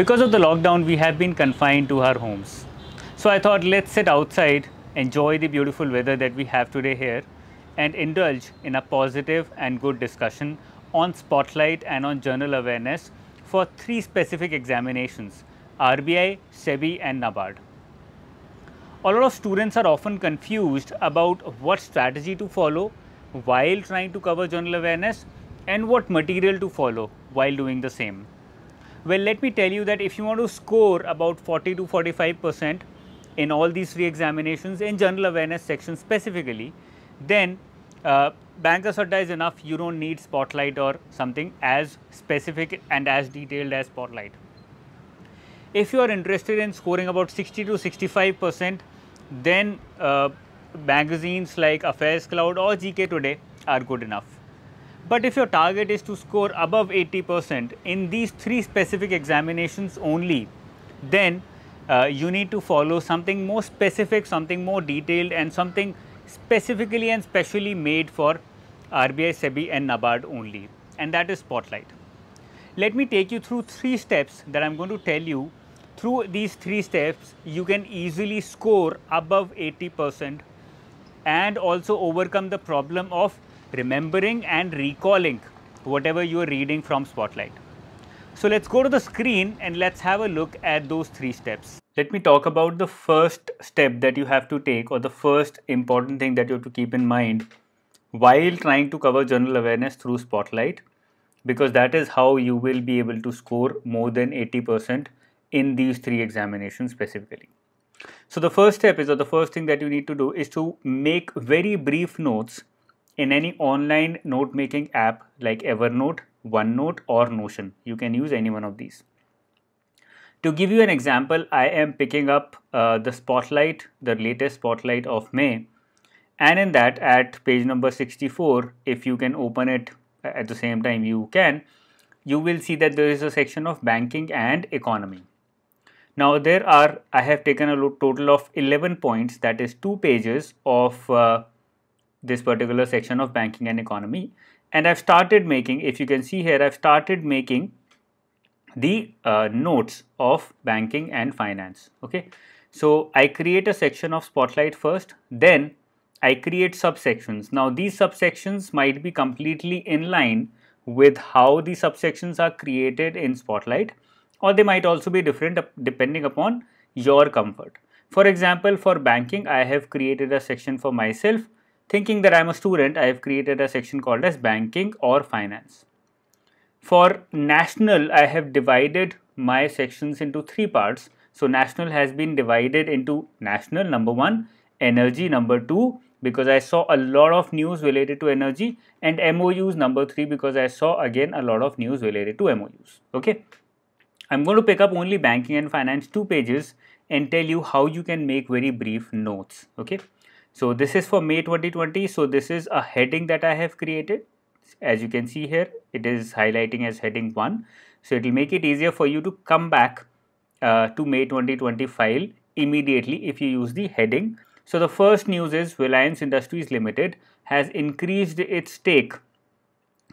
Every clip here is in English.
Because of the lockdown, we have been confined to our homes. So I thought let's sit outside, enjoy the beautiful weather that we have today here and indulge in a positive and good discussion on spotlight and on journal awareness for three specific examinations, RBI, SEBI and NABARD. A lot of students are often confused about what strategy to follow while trying to cover journal awareness and what material to follow while doing the same. Well, let me tell you that if you want to score about 40 to 45 percent in all these three examinations in general awareness section specifically, then uh, Banker is enough. You don't need Spotlight or something as specific and as detailed as Spotlight. If you are interested in scoring about 60 to 65 percent, then uh, magazines like Affairs Cloud or GK Today are good enough. But if your target is to score above 80% in these three specific examinations only, then uh, you need to follow something more specific, something more detailed and something specifically and specially made for RBI, SEBI and NABARD only and that is Spotlight. Let me take you through three steps that I am going to tell you. Through these three steps, you can easily score above 80% and also overcome the problem of remembering and recalling whatever you are reading from Spotlight. So let's go to the screen and let's have a look at those three steps. Let me talk about the first step that you have to take or the first important thing that you have to keep in mind while trying to cover general awareness through Spotlight because that is how you will be able to score more than 80% in these three examinations specifically. So the first step is or the first thing that you need to do is to make very brief notes in any online note making app like Evernote, OneNote, or Notion. You can use any one of these. To give you an example, I am picking up uh, the spotlight, the latest spotlight of May. And in that, at page number 64, if you can open it uh, at the same time, you can, you will see that there is a section of banking and economy. Now, there are, I have taken a total of 11 points, that is two pages of uh, this particular section of banking and economy and I've started making if you can see here I've started making the uh, notes of banking and finance okay so I create a section of spotlight first then I create subsections now these subsections might be completely in line with how the subsections are created in spotlight or they might also be different depending upon your comfort for example for banking I have created a section for myself Thinking that I'm a student, I have created a section called as banking or finance. For national, I have divided my sections into three parts. So national has been divided into national number one, energy number two, because I saw a lot of news related to energy and MOUs number three because I saw again a lot of news related to MOUs. Okay. I'm going to pick up only banking and finance two pages and tell you how you can make very brief notes. Okay. So this is for May 2020. So this is a heading that I have created. As you can see here, it is highlighting as heading 1. So it will make it easier for you to come back uh, to May 2020 file immediately if you use the heading. So the first news is Reliance Industries Limited has increased its stake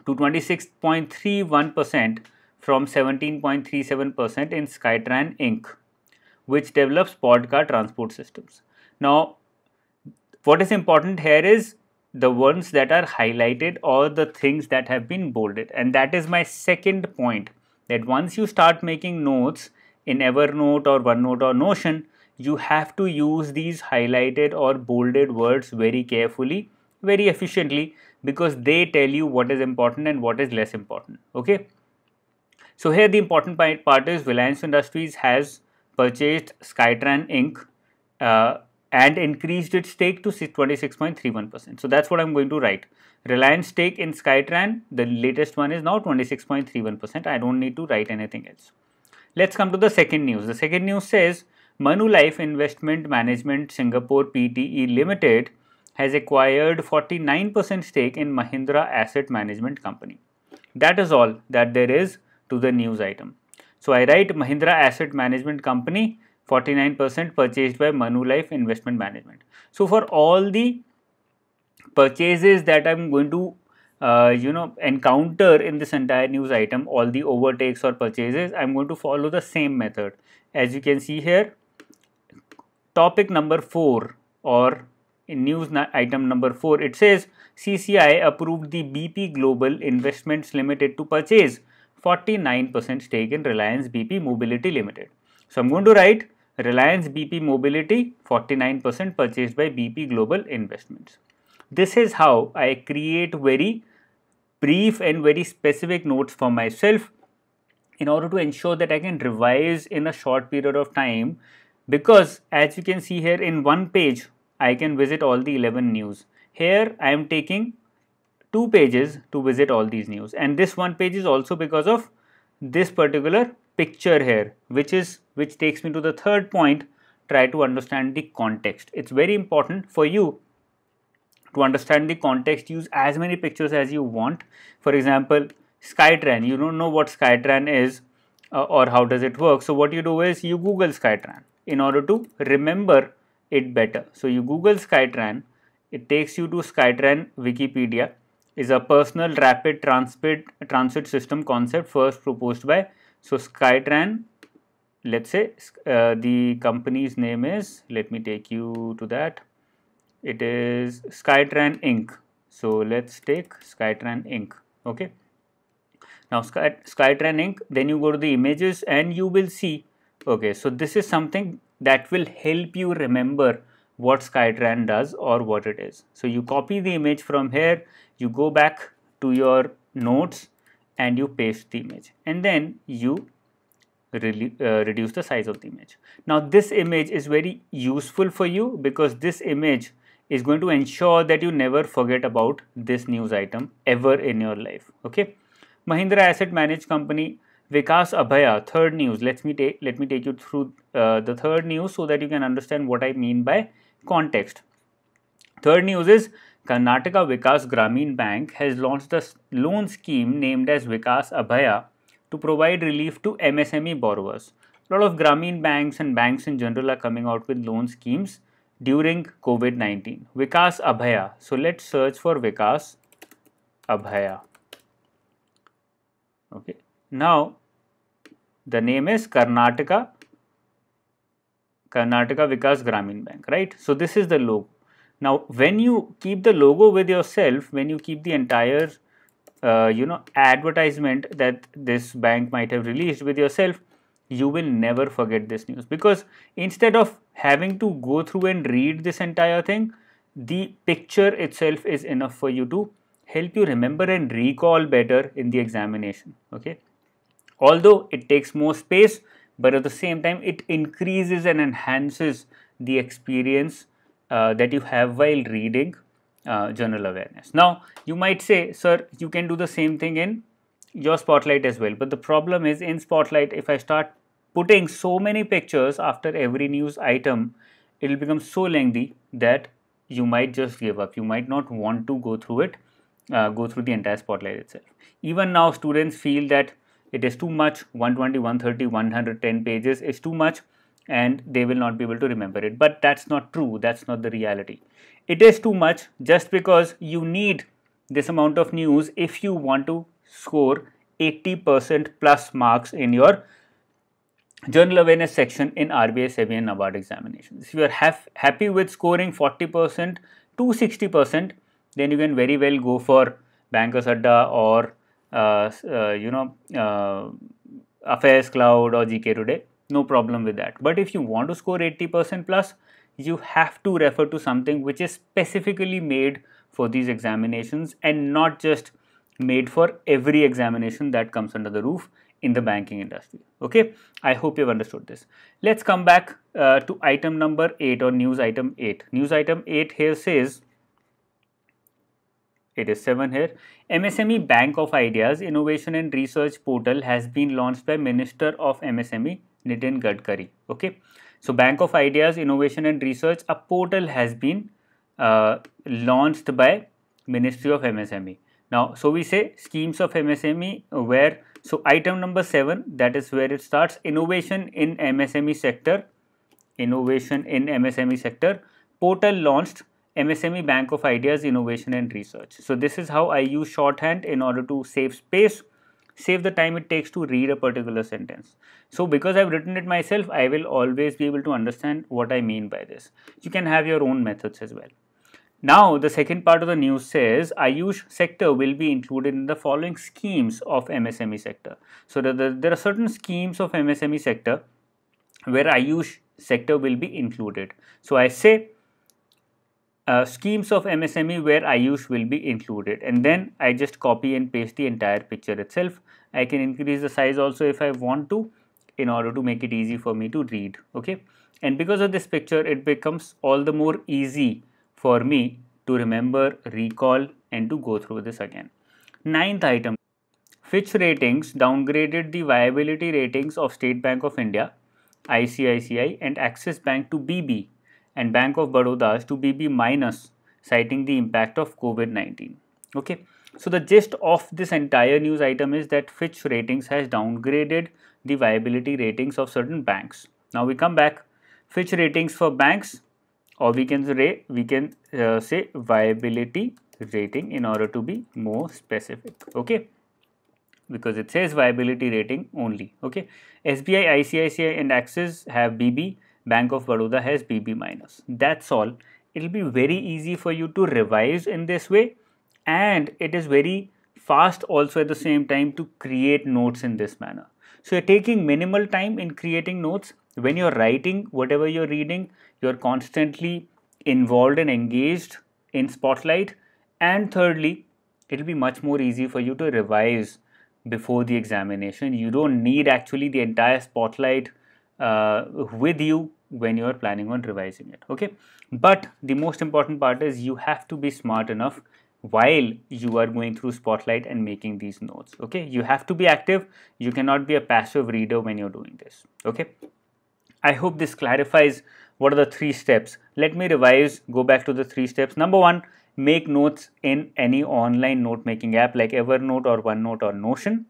to 26.31% from 17.37% in Skytran Inc., which develops pod car transport systems. Now, what is important here is the ones that are highlighted or the things that have been bolded. And that is my second point that once you start making notes in Evernote or OneNote or Notion, you have to use these highlighted or bolded words very carefully, very efficiently because they tell you what is important and what is less important. Okay. So here the important part is Reliance Industries has purchased Skytran Inc. Uh, and increased its stake to 26.31%. So that's what I'm going to write. Reliance stake in Skytran, the latest one is now 26.31%. I don't need to write anything else. Let's come to the second news. The second news says Manu Life Investment Management Singapore PTE Limited has acquired 49% stake in Mahindra Asset Management Company. That is all that there is to the news item. So I write Mahindra Asset Management Company 49% purchased by Manu Life Investment Management. So for all the purchases that I'm going to uh, you know encounter in this entire news item all the overtakes or purchases I'm going to follow the same method as you can see here topic number 4 or in news item number 4 it says CCI approved the BP Global Investments Limited to purchase 49% stake in Reliance BP Mobility Limited. So I'm going to write Reliance BP Mobility 49% purchased by BP Global Investments. This is how I create very brief and very specific notes for myself in order to ensure that I can revise in a short period of time because as you can see here in one page I can visit all the 11 news. Here I am taking two pages to visit all these news and this one page is also because of this particular picture here which is which takes me to the third point try to understand the context it's very important for you to understand the context use as many pictures as you want for example skytran you don't know what skytran is uh, or how does it work so what you do is you google skytran in order to remember it better so you google skytran it takes you to skytran wikipedia is a personal rapid transit transit system concept first proposed by so Skytran, let's say uh, the company's name is, let me take you to that. It is Skytran Inc. So let's take Skytran Inc. Okay. Now Sky, Skytran Inc. Then you go to the images and you will see. Okay. So this is something that will help you remember what Skytran does or what it is. So you copy the image from here, you go back to your notes and you paste the image and then you uh, reduce the size of the image. Now this image is very useful for you because this image is going to ensure that you never forget about this news item ever in your life. Okay. Mahindra Asset Managed Company Vikas Abhaya, third news. Let me take let me take you through uh, the third news so that you can understand what I mean by context. Third news is Karnataka Vikas Gramin Bank has launched a loan scheme named as Vikas Abhaya to provide relief to MSME borrowers. A lot of Gramin banks and banks in general are coming out with loan schemes during COVID 19. Vikas Abhaya. So let's search for Vikas Abhaya. Okay. Now, the name is Karnataka Karnataka Vikas Gramin Bank, right? So this is the logo. Now, when you keep the logo with yourself, when you keep the entire uh, you know advertisement that this bank might have released with yourself, you will never forget this news because instead of having to go through and read this entire thing, the picture itself is enough for you to help you remember and recall better in the examination. Okay, although it takes more space, but at the same time, it increases and enhances the experience uh, that you have while reading uh, general awareness. Now, you might say, sir, you can do the same thing in your spotlight as well. But the problem is in spotlight, if I start putting so many pictures after every news item, it will become so lengthy that you might just give up. You might not want to go through it, uh, go through the entire spotlight itself. Even now, students feel that it is too much 120, 130, 110 pages is too much and they will not be able to remember it. But that's not true, that's not the reality. It is too much just because you need this amount of news if you want to score 80% plus marks in your journal awareness section in RBI and NABARD examinations. If you are happy with scoring 40% to 60%, then you can very well go for Bankers Adda or uh, uh, you know uh, Affairs Cloud or GK Today no problem with that. But if you want to score 80% plus, you have to refer to something which is specifically made for these examinations and not just made for every examination that comes under the roof in the banking industry. Okay, I hope you've understood this. Let's come back uh, to item number 8 or news item 8. News item 8 here says, it is 7 here, MSME Bank of Ideas Innovation and Research Portal has been launched by Minister of MSME Nitin Gadkari. Okay, so Bank of Ideas, Innovation and Research, a portal has been uh, launched by Ministry of MSME. Now, so we say schemes of MSME where, so item number 7 that is where it starts innovation in MSME sector, innovation in MSME sector, portal launched MSME Bank of Ideas Innovation and Research. So this is how I use shorthand in order to save space save the time it takes to read a particular sentence. So because I've written it myself, I will always be able to understand what I mean by this. You can have your own methods as well. Now, the second part of the news says Ayush sector will be included in the following schemes of MSME sector. So, the, the, there are certain schemes of MSME sector where Ayush sector will be included. So, I say uh, schemes of MSME where IUS will be included and then I just copy and paste the entire picture itself. I can increase the size also if I want to in order to make it easy for me to read okay and because of this picture it becomes all the more easy for me to remember recall and to go through this again ninth item Fitch Ratings downgraded the viability ratings of State Bank of India, ICICI and Axis Bank to BB and Bank of Baroda's to BB minus citing the impact of COVID-19. Okay. So the gist of this entire news item is that Fitch Ratings has downgraded the viability ratings of certain banks. Now we come back Fitch Ratings for banks or we can say, we can uh, say viability rating in order to be more specific. Okay because it says viability rating only okay sbi icici and axis have bb Bank of Baroda has BB minus. That's all. It'll be very easy for you to revise in this way and it is very fast also at the same time to create notes in this manner. So you're taking minimal time in creating notes. When you're writing whatever you're reading, you're constantly involved and engaged in spotlight. And thirdly, it'll be much more easy for you to revise before the examination. You don't need actually the entire spotlight uh, with you when you are planning on revising it okay but the most important part is you have to be smart enough while you are going through spotlight and making these notes okay you have to be active you cannot be a passive reader when you're doing this okay i hope this clarifies what are the three steps let me revise go back to the three steps number one make notes in any online note making app like evernote or onenote or notion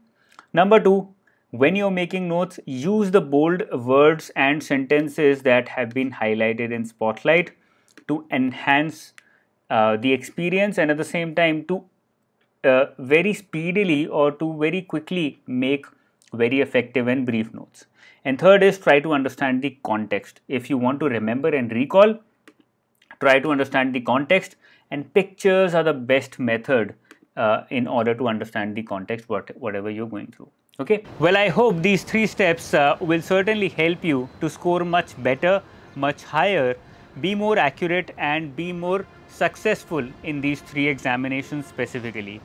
number two when you're making notes, use the bold words and sentences that have been highlighted in Spotlight to enhance uh, the experience and at the same time to uh, very speedily or to very quickly make very effective and brief notes. And third is try to understand the context. If you want to remember and recall, try to understand the context and pictures are the best method uh, in order to understand the context, what, whatever you're going through okay well i hope these three steps uh, will certainly help you to score much better much higher be more accurate and be more successful in these three examinations specifically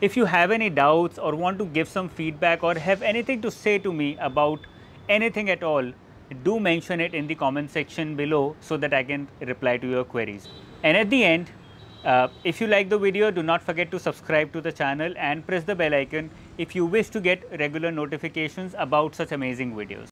if you have any doubts or want to give some feedback or have anything to say to me about anything at all do mention it in the comment section below so that i can reply to your queries and at the end uh, if you like the video do not forget to subscribe to the channel and press the bell icon if you wish to get regular notifications about such amazing videos.